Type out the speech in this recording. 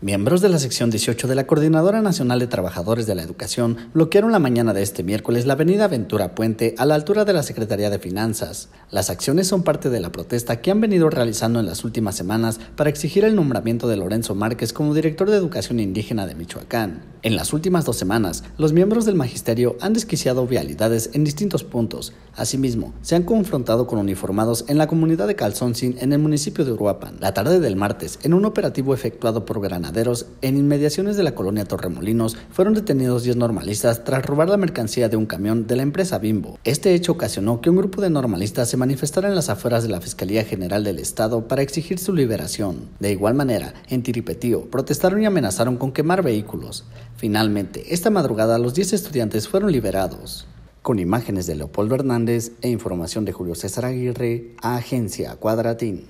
Miembros de la sección 18 de la Coordinadora Nacional de Trabajadores de la Educación bloquearon la mañana de este miércoles la avenida Ventura Puente a la altura de la Secretaría de Finanzas. Las acciones son parte de la protesta que han venido realizando en las últimas semanas para exigir el nombramiento de Lorenzo Márquez como director de Educación Indígena de Michoacán. En las últimas dos semanas, los miembros del magisterio han desquiciado vialidades en distintos puntos. Asimismo, se han confrontado con uniformados en la comunidad de Calzoncin en el municipio de Uruapan. La tarde del martes, en un operativo efectuado por Granada, en inmediaciones de la colonia Torremolinos, fueron detenidos 10 normalistas tras robar la mercancía de un camión de la empresa Bimbo. Este hecho ocasionó que un grupo de normalistas se manifestara en las afueras de la Fiscalía General del Estado para exigir su liberación. De igual manera, en Tiripetío, protestaron y amenazaron con quemar vehículos. Finalmente, esta madrugada los 10 estudiantes fueron liberados. Con imágenes de Leopoldo Hernández e información de Julio César Aguirre, Agencia Cuadratín.